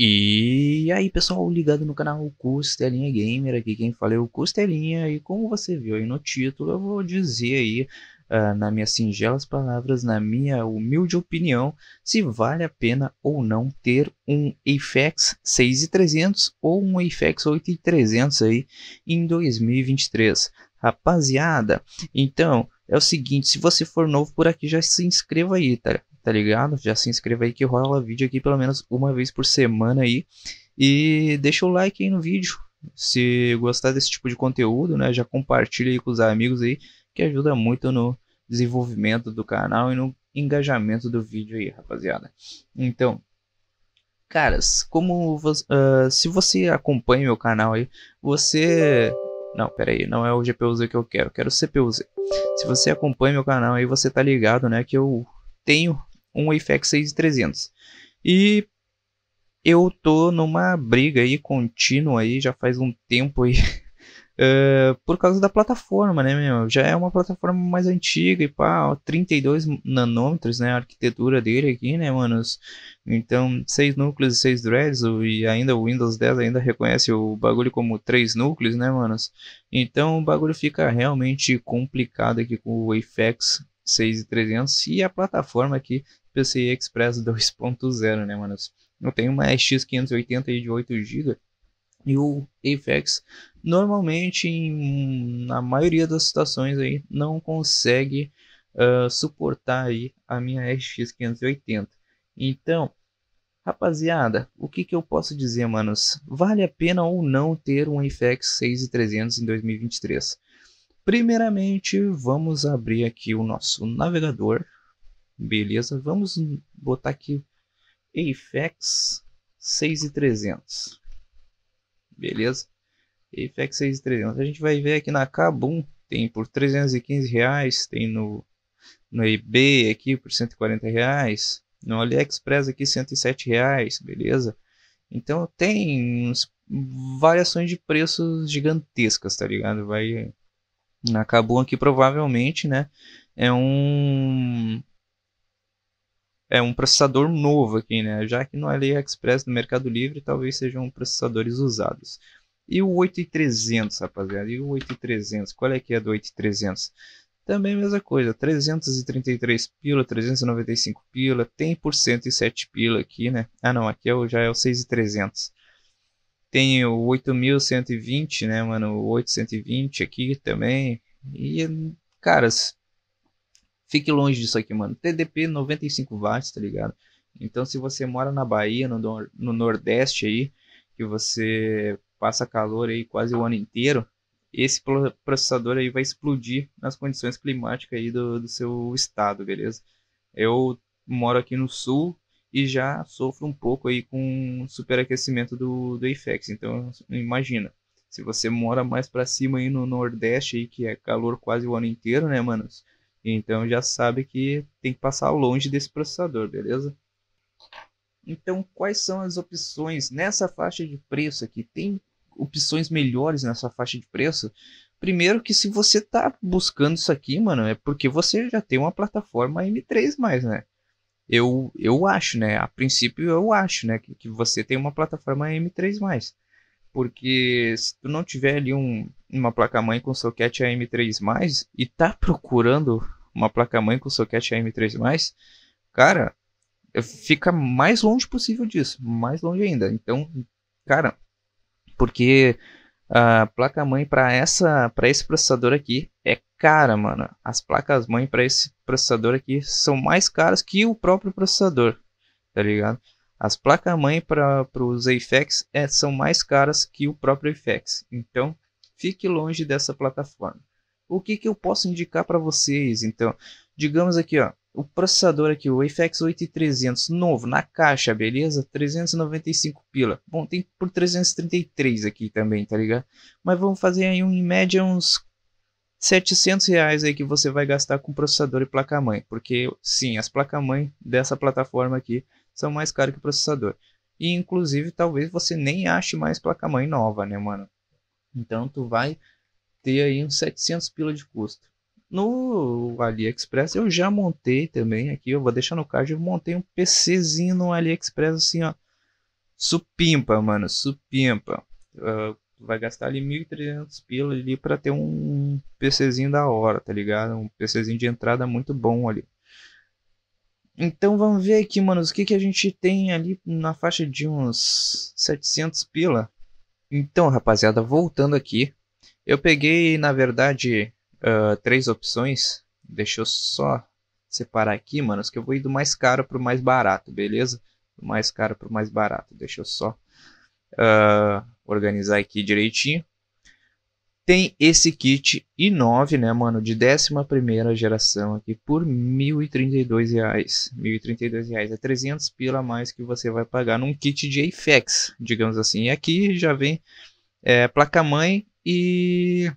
E aí, pessoal, ligado no canal Costelinha Gamer, aqui quem fala é o Costelinha, e como você viu aí no título, eu vou dizer aí, uh, ah, na minhas singelas palavras, na minha humilde opinião, se vale a pena ou não ter um Apex 6300 ou um Apex 8300 aí em 2023. Rapaziada, então, é o seguinte, se você for novo por aqui, já se inscreva aí, tá? tá ligado? Já se inscreva aí que rola vídeo aqui pelo menos uma vez por semana aí. E deixa o like aí no vídeo. Se gostar desse tipo de conteúdo, né, já compartilha aí com os amigos aí, que ajuda muito no desenvolvimento do canal e no engajamento do vídeo aí, rapaziada. Então, caras, como uh, se você acompanha meu canal aí, você não, pera aí, não é o GPUZ que eu quero, quero o CPUZ. Se você acompanha meu canal aí, você tá ligado, né, que eu tenho um Apex 6300. E eu tô numa briga aí contínua aí, já faz um tempo aí. Uh, por causa da plataforma, né, meu? Já é uma plataforma mais antiga e pá, 32 nanômetros, né? A arquitetura dele aqui, né, manos? Então, seis núcleos e seis threads, e ainda o Windows 10 ainda reconhece o bagulho como três núcleos, né, manos? Então, o bagulho fica realmente complicado aqui com o Apex 6.300 e a plataforma aqui PCI Express 2.0, né, manos? Eu tenho uma x 580 de 8 GB e o Apex normalmente, em, na maioria das situações aí, não consegue uh, suportar aí a minha x 580. Então, Rapaziada, o que, que eu posso dizer, manos? Vale a pena ou não ter um FX 6300 em 2023? Primeiramente, vamos abrir aqui o nosso navegador. Beleza, vamos botar aqui Apex 6300. Beleza? Apex 6300. A gente vai ver aqui na Kabum, tem por 315 reais, tem no, no eBay aqui por 140 reais, no AliExpress aqui 107 reais, beleza? Então tem variações de preços gigantescas, tá ligado? Vai na aqui provavelmente, né, é um é um processador novo aqui, né? Já que no AliExpress, no Mercado Livre, talvez sejam processadores usados. E o 8300, rapaziada? E o 8300? Qual é que é do 8300? Também mesma coisa, 333 pila, 395 pila, tem por 107 pila aqui, né? Ah não, aqui é já é o 6300. Tem o 8120, né, mano? O 820 aqui também. E, caras, fique longe disso aqui, mano. TDP 95 watts, tá ligado? Então, se você mora na Bahia, no, no Nordeste aí, que você passa calor aí quase o ano inteiro, esse processador aí vai explodir nas condições climáticas aí do, do seu estado, beleza? Eu moro aqui no sul, e já sofre um pouco aí com superaquecimento do, do IFEX. Então, imagina, se você mora mais para cima aí no Nordeste, aí, que é calor quase o ano inteiro, né, manos? Então já sabe que tem que passar longe desse processador, beleza? Então, quais são as opções nessa faixa de preço aqui? Tem opções melhores nessa faixa de preço? Primeiro que se você tá buscando isso aqui, mano, é porque você já tem uma plataforma M3+, né? eu, eu acho, né? A princípio, eu acho, né? Que, que você tem uma plataforma M3+. Porque se tu não tiver ali um, uma placa-mãe com socket AM3+, e tá procurando uma placa-mãe com socket AM3+, cara, fica mais longe possível disso. Mais longe ainda. Então, cara, porque a placa-mãe para essa para esse processador aqui é cara, mano. As placas-mãe para esse processador aqui são mais caras que o próprio processador, tá ligado? As placas-mãe para os AFEX é, são mais caras que o próprio AFEX. Então, fique longe dessa plataforma. O que, que eu posso indicar para vocês? Então, digamos aqui, ó, o processador aqui, o AFX 8300, novo, na caixa, beleza? 395 pila. Bom, tem por 333 aqui também, tá ligado? Mas vamos fazer aí um, em média uns 700 reais aí que você vai gastar com processador e placa-mãe, porque sim, as placa-mãe dessa plataforma aqui são mais caras que o processador. E inclusive talvez você nem ache mais placa-mãe nova, né, mano? Então tu vai ter aí uns 700 pila de custo. No AliExpress eu já montei também aqui, eu vou deixar no card, eu montei um PCzinho no AliExpress assim, ó. Supimpa, mano, supimpa. Uh, vai gastar ali 1.300 pila ali para ter um PCzinho da hora, tá ligado? Um PCzinho de entrada muito bom ali. Então vamos ver aqui, mano, o que, que a gente tem ali na faixa de uns 700 pila. Então, rapaziada, voltando aqui, eu peguei, na verdade, uh, três opções. Deixa eu só separar aqui, mano, que eu vou ir do mais caro pro mais barato, beleza? Do mais caro pro mais barato, deixa eu só uh, organizar aqui direitinho. Tem esse kit i9, né, mano, de 11 geração aqui por R$ 1.032. Reais. R$ 1.032 reais. é 300 pila a mais que você vai pagar num kit de Apex, digamos assim. E aqui já vem é, placa-mãe e,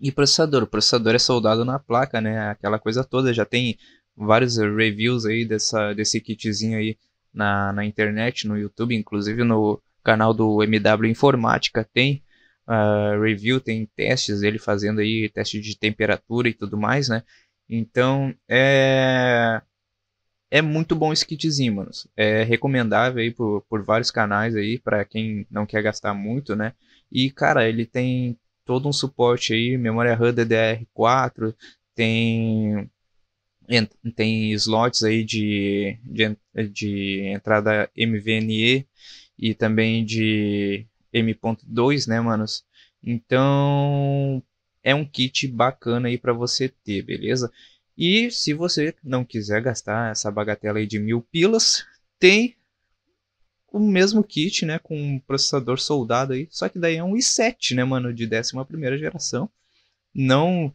e processador. O processador é soldado na placa, né, aquela coisa toda. Já tem vários reviews aí dessa, desse kitzinho aí na, na internet, no YouTube, inclusive no canal do MW Informática tem uh, review, tem testes dele fazendo aí teste de temperatura e tudo mais, né? Então é é muito bom esse kitzinho, mano. É recomendável aí por, por vários canais aí para quem não quer gastar muito, né? E cara, ele tem todo um suporte aí, memória RAM DDR4, tem tem slots aí de, de, de entrada MVNE e também de M.2, né, manos? Então, é um kit bacana aí para você ter, beleza? E se você não quiser gastar essa bagatela aí de mil pilas, tem o mesmo kit, né, com um processador soldado aí, só que daí é um i7, né, mano, de 11 primeira geração. Não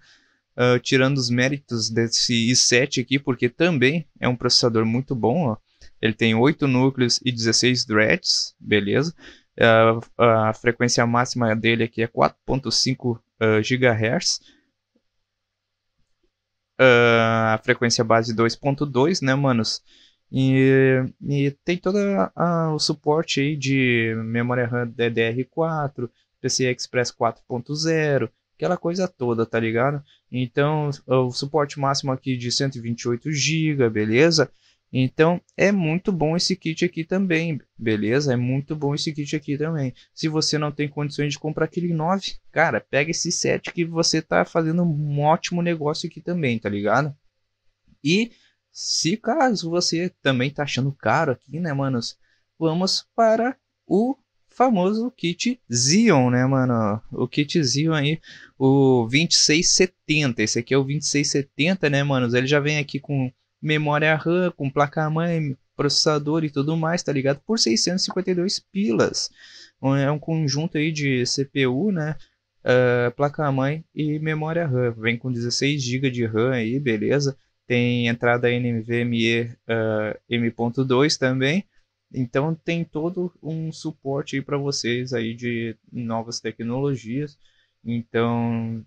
uh, tirando os méritos desse i7 aqui, porque também é um processador muito bom, ó. Ele tem 8 núcleos e 16 threads, beleza? É, a, a frequência máxima dele aqui é 4.5 uh, GHz. Uh, a frequência base 2.2, né, manos? E, e tem todo o suporte aí de memória RAM DDR4, PCI Express 4.0, aquela coisa toda, tá ligado? Então, o suporte máximo aqui de 128 GB, beleza? Então é muito bom esse kit aqui também, beleza? É muito bom esse kit aqui também. Se você não tem condições de comprar aquele 9, cara, pega esse 7 que você tá fazendo um ótimo negócio aqui também, tá ligado? E se caso você também tá achando caro aqui, né, manos? Vamos para o famoso kit Zion, né, mano? O kit Zion aí, o 2670. Esse aqui é o 2670, né, manos? Ele já vem aqui com memória RAM, com placa-mãe, processador e tudo mais, tá ligado? Por 652 pilas. Então, é um conjunto aí de CPU, né? Uh, ah, placa-mãe e memória RAM. Vem com 16 GB de RAM aí, beleza? Tem entrada NVMe uh, M.2 também. Então tem todo um suporte aí para vocês aí de novas tecnologias. Então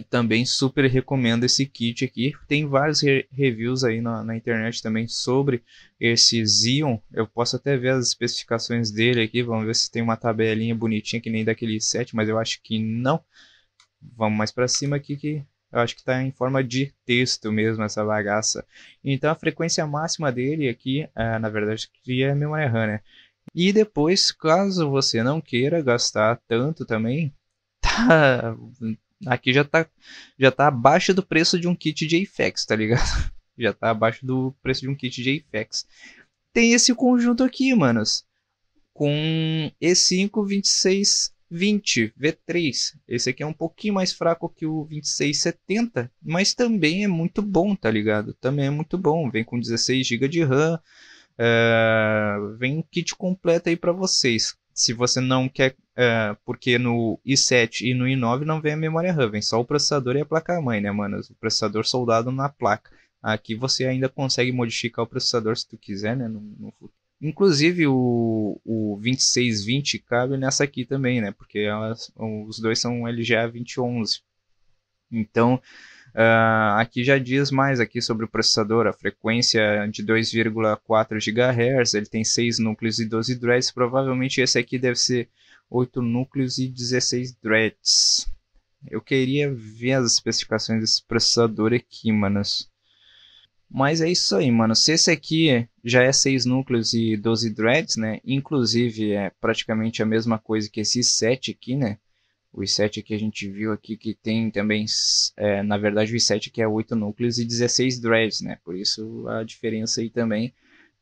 e também super recomendo esse kit aqui. Tem vários re reviews aí na, na, internet também sobre esse Xeon. Eu posso até ver as especificações dele aqui. Vamos ver se tem uma tabelinha bonitinha que nem daquele 7, mas eu acho que não. Vamos mais para cima aqui que eu acho que está em forma de texto mesmo essa bagaça. Então a frequência máxima dele aqui, é, na verdade, é memória RAM, né? E depois, caso você não queira gastar tanto também, tá, Aqui já tá, já tá abaixo do preço de um kit de Apex, tá ligado? Já tá abaixo do preço de um kit de Apex. Tem esse conjunto aqui, manos. Com E5, 2620 V3. Esse aqui é um pouquinho mais fraco que o 2670, mas também é muito bom, tá ligado? Também é muito bom. Vem com 16 GB de RAM. É, vem um kit completo aí para vocês. Se você não quer Uh, porque no i7 e no i9 não vem a memória RAM, vem só o processador e a placa-mãe, né, mano? O processador soldado na placa. Aqui você ainda consegue modificar o processador se tu quiser, né? No, no... Inclusive o, o 2620 cabe nessa aqui também, né? Porque elas, os dois são LGA 2011. Então, Uh, aqui já diz mais aqui sobre o processador, a frequência de 2,4 GHz, ele tem 6 núcleos e 12 threads, provavelmente esse aqui deve ser 8 núcleos e 16 threads. Eu queria ver as especificações desse processador aqui, manos. Mas é isso aí, mano. Se esse aqui já é 6 núcleos e 12 threads, né? Inclusive é praticamente a mesma coisa que esse 7 aqui, né? o i 7 que a gente viu aqui que tem também, é, na verdade, o i 7 que é 8 núcleos e 16 threads, né? Por isso a diferença aí também.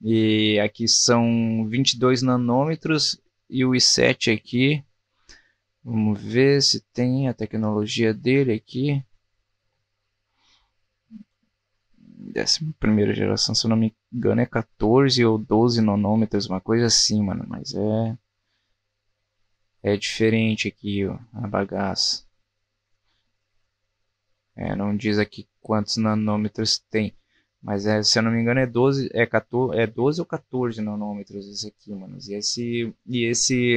E aqui são 22 nanômetros e o i7 aqui. Vamos ver se tem a tecnologia dele aqui. 11 geração, se eu não me engano, é 14 ou 12 nanômetros, uma coisa assim, mano. Mas é é diferente aqui ó, a bagaça. É, não diz aqui quantos nanômetros tem. Mas é, se eu não me engano é 12, é 14, é 12 ou 14 nanômetros esse aqui, mano. E esse, e esse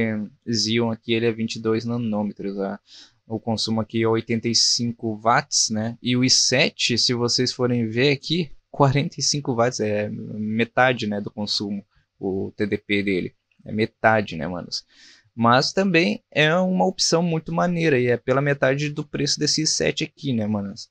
Xeon aqui ele é 22 nanômetros. Tá? O consumo aqui é 85 watts, né? E o i7, se vocês forem ver aqui, 45 watts é metade, né, do consumo, o TDP dele. É metade, né, manos? Mas também é uma opção muito maneira e é pela metade do preço desse sete aqui, né, manas?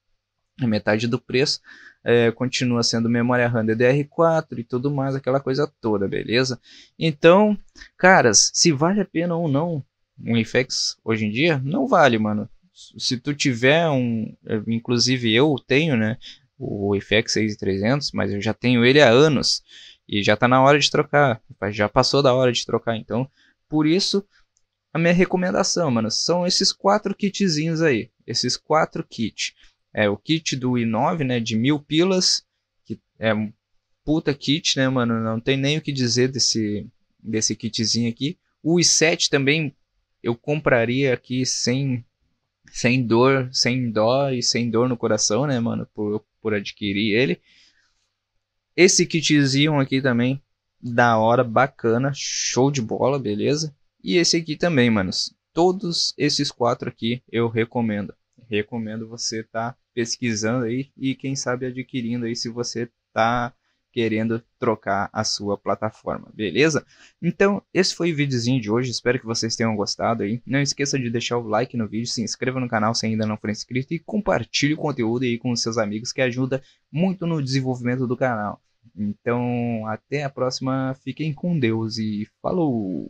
A metade do preço é, continua sendo memória RAM DDR4 e tudo mais, aquela coisa toda, beleza? Então, caras, se vale a pena ou não um IFEX hoje em dia, não vale, mano. Se tu tiver um, é, inclusive eu tenho, né, o IFEX 6300, mas eu já tenho ele há anos e já tá na hora de trocar, já passou da hora de trocar, então por isso, a minha recomendação, mano, são esses quatro kitzinhos aí. Esses quatro kits. É o kit do i9, né, de mil pilas, que é um puta kit, né, mano, não tem nem o que dizer desse, desse kitzinho aqui. O i7 também eu compraria aqui sem, sem dor, sem dó e sem dor no coração, né, mano, por, por adquirir ele. Esse kitzinho aqui também da hora, bacana, show de bola, beleza? E esse aqui também, manos. Todos esses quatro aqui eu recomendo. Recomendo você tá pesquisando aí e quem sabe adquirindo aí se você tá querendo trocar a sua plataforma, beleza? Então, esse foi o videozinho de hoje, espero que vocês tenham gostado aí. Não esqueça de deixar o like no vídeo, se inscreva no canal se ainda não for inscrito e compartilhe o conteúdo aí com seus amigos que ajuda muito no desenvolvimento do canal. Então, até a próxima. Fiquem com Deus e falou!